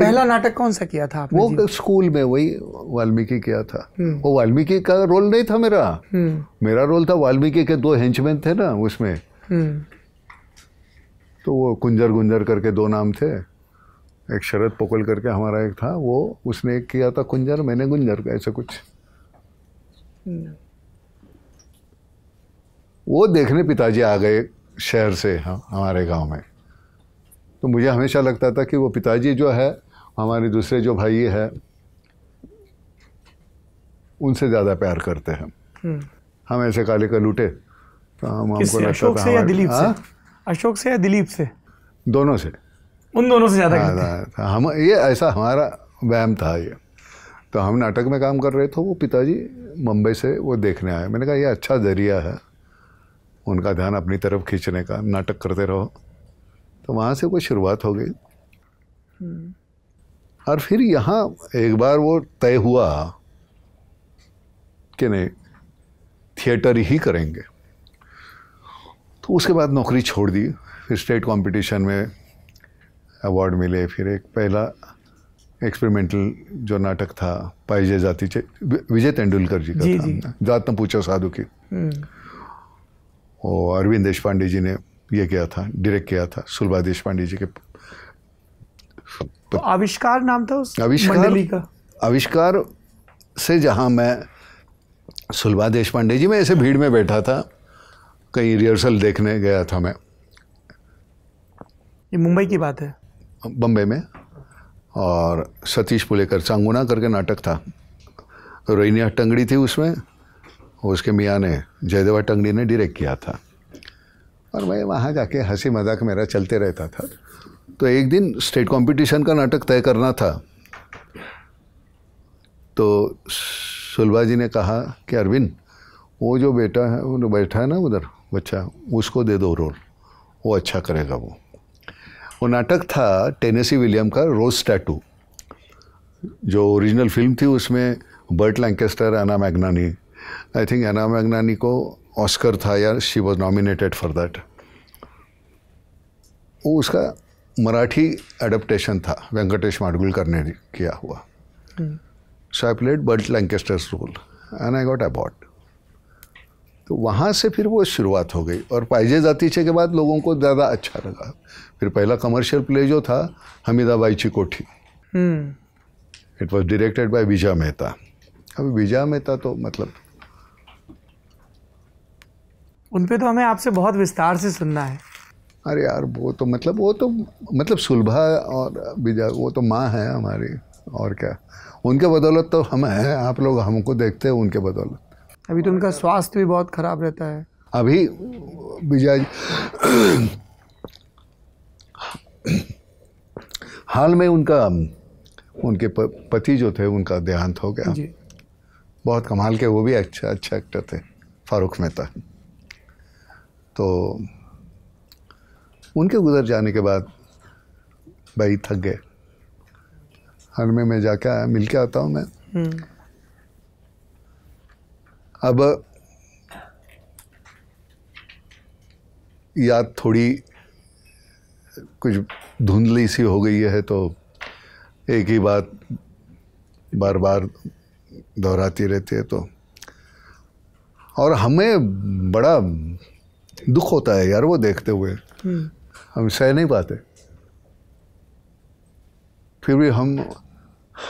पहला नाटक कौन सा किया था वो स्कूल में वही वाल्मीकि किया था हम्म। वो वाल्मीकि का रोल नहीं था मेरा हम्म। मेरा रोल था वाल्मीकि के दो हेंचमैन थे ना उसमें हम्म। तो वो कुंजर गुंजर करके दो नाम थे एक शरद पोकल करके हमारा एक था वो उसने एक किया था कुंजर मैंने गुंजर का ऐसा कुछ वो देखने पिताजी आ गए शहर से हमारे गांव में तो मुझे हमेशा लगता था कि वो पिताजी जो है हमारे दूसरे जो भाई है उनसे ज़्यादा प्यार करते हैं हम्म। हम ऐसे काले का लूटे तो हम हमको अशोक से या दिलीप से हाँ? अशोक से या दिलीप से दोनों से उन दोनों से ज़्यादा हाँ, हाँ, हम ये ऐसा हमारा वहम था ये तो हम नाटक में काम कर रहे थे वो पिताजी मुंबई से वो देखने आए मैंने कहा ये अच्छा जरिया है उनका ध्यान अपनी तरफ खींचने का नाटक करते रहो तो वहाँ से कोई शुरुआत हो गई हम्म। और फिर यहाँ एक बार वो तय हुआ कि नहीं थिएटर ही करेंगे तो उसके बाद नौकरी छोड़ दी फिर स्टेट कंपटीशन में अवार्ड मिले फिर एक पहला एक्सपेरिमेंटल जो नाटक था पाइजे जय जाति विजय तेंदुलकर जी का जी, था जी. जात न पूछो साधु की हम्म। और अरविंद देशपांडे जी ने ये किया था डायरेक्ट किया था सुलभा देशपांडे जी के तो तो आविष्कार नाम था उस आविष्कार का आविष्कार से जहाँ मैं सुलभा देश पांडे जी मैं ऐसे भीड़ में बैठा था कहीं रिहर्सल देखने गया था मैं ये मुंबई की बात है बम्बे में और सतीश पुलेकर सांगुना करके नाटक था रोहिनी टंगड़ी थी उसमें उसके मियाँ ने जयदेवा टंगड़ी ने डायरेक्ट किया था और मैं वहाँ जाके हंसी मजाक मेरा चलते रहता था तो एक दिन स्टेट कंपटीशन का नाटक तय करना था तो सुलभा जी ने कहा कि अरविंद वो जो बेटा है वो बैठा है ना उधर बच्चा उसको दे दो रोल वो अच्छा करेगा वो वो नाटक था टेनेसी विलियम का रोज स्टैटू जो ओरिजिनल फिल्म थी उसमें Burt Lancaster Anna Magnani I think Anna Magnani को ऑस्कर था या she was nominated for that वो उसका मराठी एडप्टेशन था वेंकटेश माडगुलकर ने किया हुआ so I played Burt Lancaster's role and I got about तो वहाँ से फिर वो शुरुआत हो गई और पाइजे जातीचे के बाद लोगों को ज़्यादा अच्छा लगा फिर पहला कमर्शियल प्ले जो था Hamidabai Kothi it was directed by Vijay Mehta अब विजय मेहता तो मतलब उन पे तो हमें आपसे बहुत विस्तार से सुनना है अरे यार वो तो मतलब वो तो मतलब सुलभा और विजय वो तो माँ है हमारी और क्या उनके बदौलत तो हम हैं आप लोग हमको देखते हैं उनके बदौलत अभी तो उनका स्वास्थ्य भी बहुत ख़राब रहता है अभी विजय हाल में उनका उनके पति जो थे उनका देहांत हो गया बहुत कमाल के वो भी अच्छा अच्छा एक्टर थे फारूक मेहता तो उनके गुजर जाने के बाद भाई थक गए हर में मैं जाके आया मिल के आता हूँ मैं हम्म। अब याद थोड़ी कुछ धुंधली सी हो गई है तो एक ही बात बार बार दोहराती रहती है तो और हमें बड़ा दुख होता है यार वो देखते हुए हम्म। हम सह नहीं पाते फिर भी हम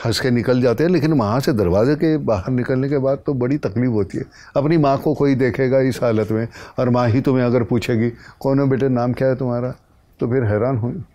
हंस के निकल जाते हैं लेकिन वहाँ से दरवाजे के बाहर निकलने के बाद तो बड़ी तकलीफ होती है अपनी माँ को कोई देखेगा इस हालत में और माँ ही तुम्हें अगर पूछेगी कौन है बेटे नाम क्या है तुम्हारा तो फिर हैरान हुई